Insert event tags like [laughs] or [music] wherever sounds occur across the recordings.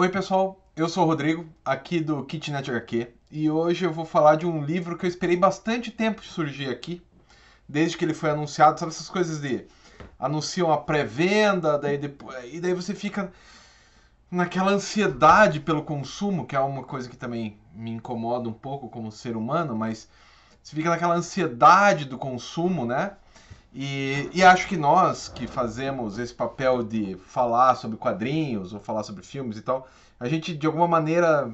Oi, pessoal. Eu sou o Rodrigo, aqui do Kitnet HQ, e hoje eu vou falar de um livro que eu esperei bastante tempo surgir aqui, desde que ele foi anunciado. Sabe essas coisas de anunciam a pré-venda, daí depois, e daí você fica naquela ansiedade pelo consumo, que é uma coisa que também me incomoda um pouco como ser humano, mas você fica naquela ansiedade do consumo, né? E, e, acho que nós que fazemos esse papel de falar sobre quadrinhos ou falar sobre filmes e tal, a gente de alguma maneira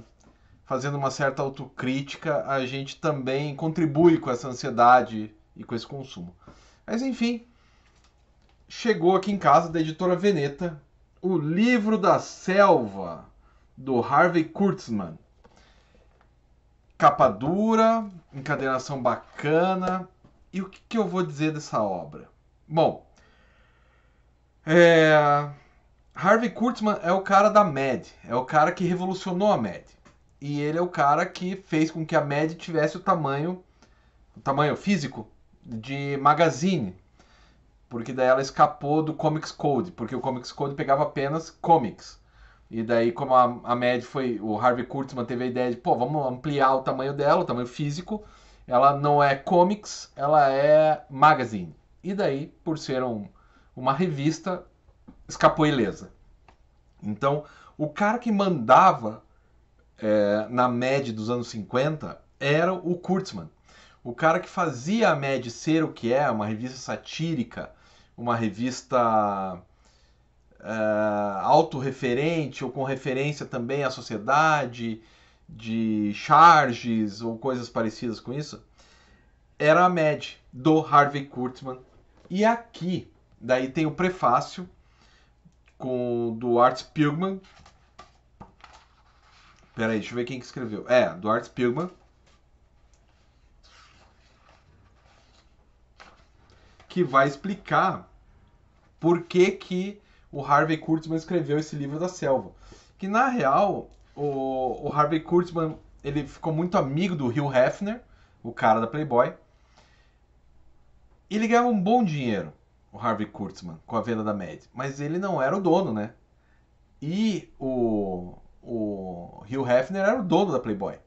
fazendo uma certa autocrítica, a gente também contribui com essa ansiedade e com esse consumo. Mas enfim, chegou aqui em casa da editora Veneta o livro da selva do Harvey Kurtzman. Capa dura, encadernação bacana, e o que, que eu vou dizer dessa obra? Bom, é... Harvey Kurtzman é o cara da Mad, é o cara que revolucionou a Mad E ele é o cara que fez com que a Mad tivesse o tamanho, o tamanho físico de magazine. Porque daí ela escapou do Comics Code, porque o Comics Code pegava apenas comics. E daí, como a, a foi. O Harvey Kurtzman teve a ideia de, pô, vamos ampliar o tamanho dela, o tamanho físico, ela não é comics, ela é magazine. E daí, por ser um, uma revista, escapou ilesa. Então, o cara que mandava é, na MED dos anos 50 era o Kurtzman. O cara que fazia a MED ser o que é, uma revista satírica, uma revista é, autorreferente ou com referência também à sociedade, de charges ou coisas parecidas com isso, era a MED do Harvey Kurtzman. E aqui, daí tem o prefácio com do Art pera Peraí, deixa eu ver quem que escreveu. É, do Art Spiegelman. Que vai explicar por que, que o Harvey Kurtzman escreveu esse livro da selva. Que na real o, o Harvey Kurtzman ele ficou muito amigo do Hugh Hefner, o cara da Playboy. Ele ganhava um bom dinheiro, o Harvey Kurtzman, com a venda da Mad, mas ele não era o dono, né? E o, o Hugh Hefner era o dono da Playboy.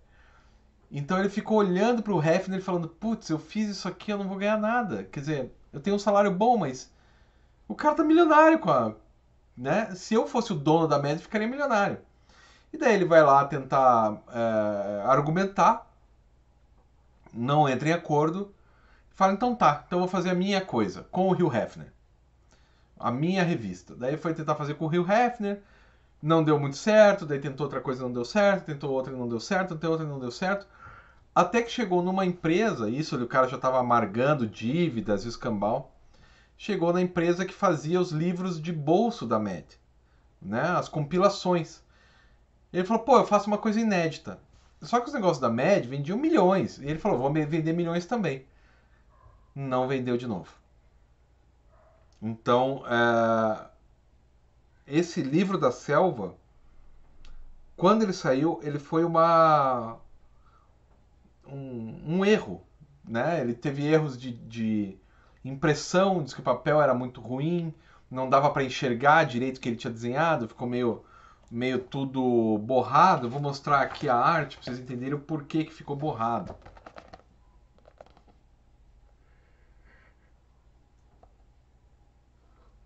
Então ele ficou olhando para o Hefner falando: Putz, eu fiz isso aqui, eu não vou ganhar nada. Quer dizer, eu tenho um salário bom, mas o cara tá milionário com a. Né? Se eu fosse o dono da Mad, ficaria milionário. E daí ele vai lá tentar é, argumentar, não entra em acordo, fala, então tá, então vou fazer a minha coisa com o Rio Hefner. A minha revista. Daí foi tentar fazer com o Rio Hefner, não deu muito certo, daí tentou outra coisa não deu certo, tentou outra não deu certo, tentou outra não deu certo. Até que chegou numa empresa, isso o cara já estava amargando dívidas e escambau, chegou na empresa que fazia os livros de bolso da Mad, né? as compilações. Ele falou, pô, eu faço uma coisa inédita. Só que os negócios da média vendiam milhões. E ele falou, vou vender milhões também. Não vendeu de novo. Então, é... esse livro da selva, quando ele saiu, ele foi uma um, um erro. Né? Ele teve erros de, de impressão, diz que o papel era muito ruim, não dava para enxergar direito o que ele tinha desenhado, ficou meio meio tudo borrado. Vou mostrar aqui a arte para vocês entenderem o porquê que ficou borrado.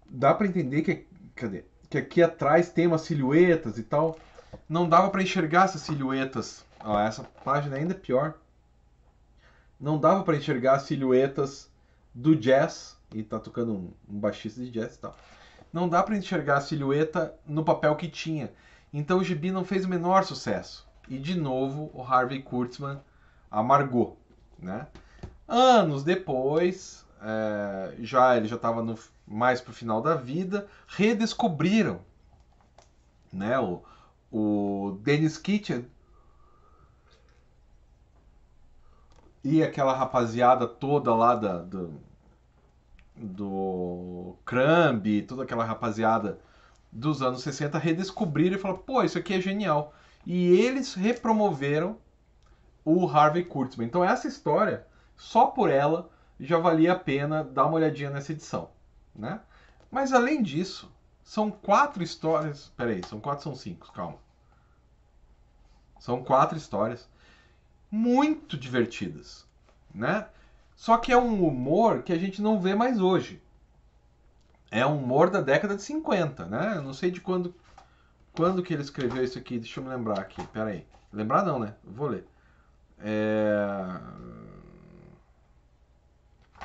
Dá para entender que, cadê? que aqui atrás tem umas silhuetas e tal. Não dava para enxergar essas silhuetas. Ó, essa página ainda é pior. Não dava para enxergar as silhuetas do jazz. E tá tocando um, um baixista de jazz e tal não dá para enxergar a silhueta no papel que tinha. Então o gibi não fez o menor sucesso. E de novo o Harvey Kurtzman amargou, né? Anos depois, é, já ele já estava mais para o final da vida, redescobriram, né? O, o Dennis Kitchen e aquela rapaziada toda lá da, da do Crumb, toda aquela rapaziada dos anos 60 redescobriram e falaram: pô, isso aqui é genial. E eles repromoveram o Harvey Kurtzman. Então, essa história, só por ela, já valia a pena dar uma olhadinha nessa edição. Né? Mas, além disso, são quatro histórias. Peraí, são quatro, são cinco, calma. São quatro histórias muito divertidas. Né? Só que é um humor que a gente não vê mais hoje. É um humor da década de 50, né? Eu não sei de quando quando que ele escreveu isso aqui. Deixa eu me lembrar aqui. Pera aí. Lembrar não, né? Vou ler. É...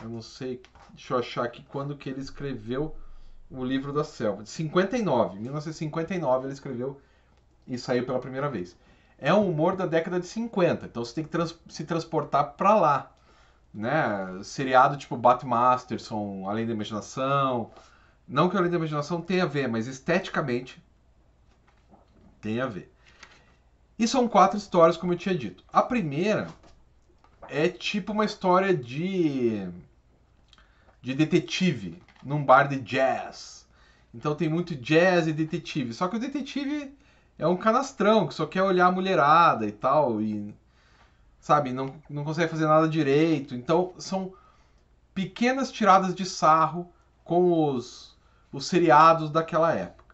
Eu não sei. Deixa eu achar aqui quando que ele escreveu o livro da selva. De 59. 1959 ele escreveu e saiu pela primeira vez. É um humor da década de 50. Então você tem que trans se transportar para lá né, seriado tipo Batmasterson, Além da Imaginação. Não que Além da Imaginação tenha a ver, mas esteticamente tem a ver. E são quatro histórias, como eu tinha dito. A primeira é tipo uma história de de detetive num bar de jazz. Então tem muito jazz e detetive. Só que o detetive é um canastrão que só quer olhar a mulherada e tal e sabe? Não, não consegue fazer nada direito. Então, são pequenas tiradas de sarro com os, os seriados daquela época.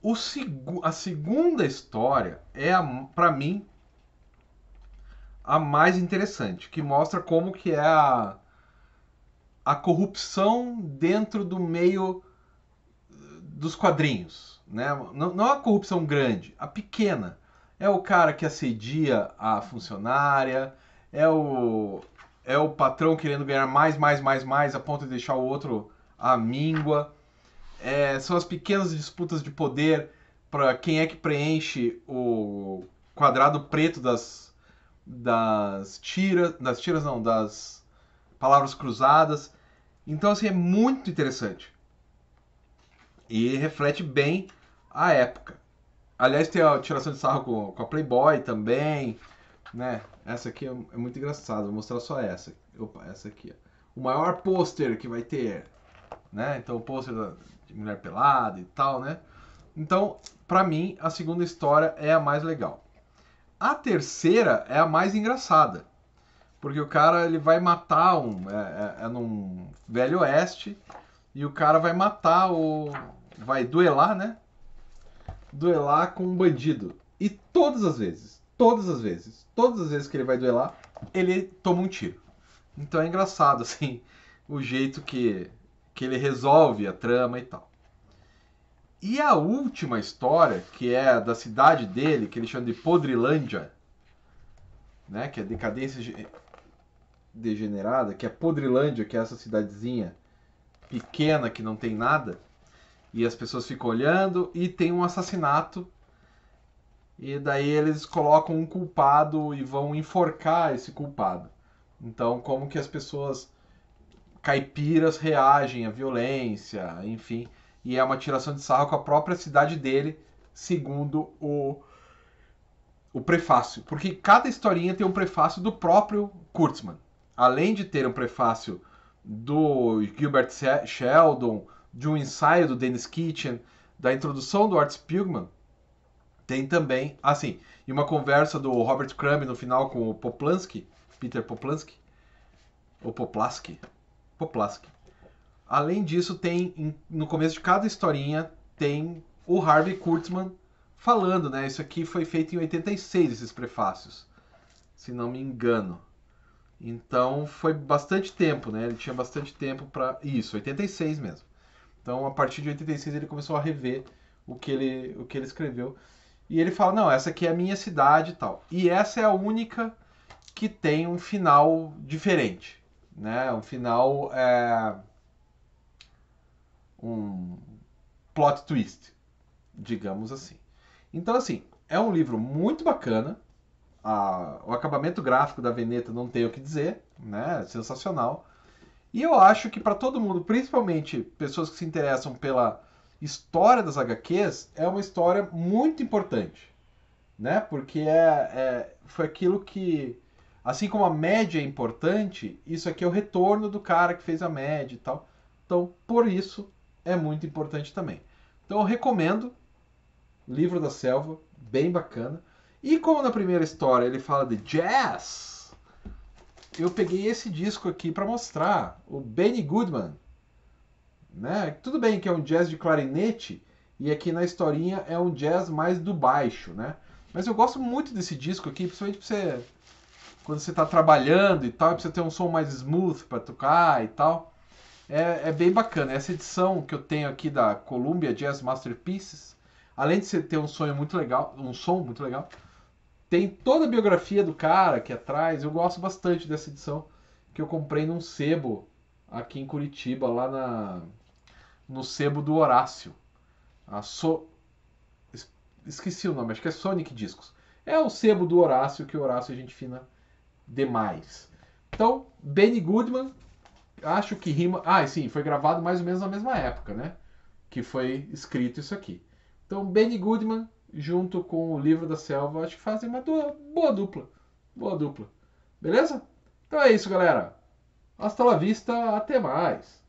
O seg a segunda história é, para mim, a mais interessante, que mostra como que é a, a corrupção dentro do meio eh, dos quadrinhos. Né? Não, não é a corrupção grande, a pequena. É o cara que assedia a funcionária, é o, é o patrão querendo ganhar mais, mais, mais, mais, a ponto de deixar o outro à míngua. É, são as pequenas disputas de poder para quem é que preenche o quadrado preto das, das tiras. Das tiras não, das palavras cruzadas. Então, assim, é muito interessante. E reflete bem a época. Aliás, tem a tiração de sarro com, com a Playboy também, né? Essa aqui é, é muito engraçada, vou mostrar só essa. Opa, essa aqui. Ó. O maior pôster que vai ter, né? Então, o pôster de mulher pelada e tal, né? Então, para mim, a segunda história é a mais legal. A terceira é a mais engraçada. Porque o cara ele vai matar um. É, é, é num Velho Oeste. E o cara vai matar o. Vai duelar, né? duelar com um bandido. E todas as vezes, todas as vezes, todas as vezes que ele vai duelar, ele toma um tiro. Então é engraçado, [laughs] assim, o jeito que, que ele resolve a trama e tal. E a última história, que é da cidade dele, que ele chama de Podrilândia, né, que é decadência degenerada, que é Podrilândia, que é essa cidadezinha pequena que não tem nada, e as pessoas ficam olhando e tem um assassinato e daí eles colocam um culpado e vão enforcar esse culpado. Então, como que as pessoas caipiras reagem à violência, enfim, e é uma tiração de sarro com a própria cidade dele, segundo o o prefácio, porque cada historinha tem um prefácio do próprio Kurtzman. Além de ter um prefácio do Gilbert Sheldon, de um ensaio do Dennis Kitchen, da introdução do Art Spiegelman, tem também, assim, e uma conversa do Robert Crumb no final com o Poplansky, Peter Poplansky, ou Poplaski, Poplaski. Além disso, tem no começo de cada historinha tem o Harvey Kurtzman falando, né? Isso aqui foi feito em 86 esses prefácios, se não me engano. Então foi bastante tempo, né? Ele tinha bastante tempo para isso, 86 mesmo. Então, a partir de 86 ele começou a rever o que ele, o que ele escreveu. E ele fala: "Não, essa aqui é a minha cidade", e tal. E essa é a única que tem um final diferente, né? Um final é... um plot twist, digamos assim. Então, assim, é um livro muito bacana. A... o acabamento gráfico da Veneta não tem o que dizer, né? Sensacional. E eu acho que para todo mundo, principalmente pessoas que se interessam pela história das HQs, é uma história muito importante, né? Porque é, é foi aquilo que, assim como a média é importante, isso aqui é o retorno do cara que fez a média e tal. Então, por isso é muito importante também. Então, eu recomendo Livro da Selva, bem bacana. E como na primeira história ele fala de jazz, eu peguei esse disco aqui para mostrar, o Benny Goodman. Né? Tudo bem que é um jazz de clarinete e aqui na historinha é um jazz mais do baixo, né? Mas eu gosto muito desse disco aqui, principalmente você quando você está trabalhando e tal, para você ter um som mais smooth para tocar e tal. É, é, bem bacana. Essa edição que eu tenho aqui da Columbia Jazz Masterpieces, além de você ter um sonho muito legal, um som muito legal, tem toda a biografia do cara que atrás. Eu gosto bastante dessa edição que eu comprei num sebo aqui em Curitiba, lá na no sebo do Horácio. A so... Esqueci o nome, acho que é Sonic Discos. É o sebo do Horácio, que o Horácio a gente fina demais. Então, Benny Goodman, acho que rima. Ah, sim, foi gravado mais ou menos na mesma época, né? Que foi escrito isso aqui. Então, Benny Goodman, junto com o Livro da Selva, acho que fazem uma boa dupla. Boa dupla. Beleza? Então é isso, galera. Hasta la vista, até mais.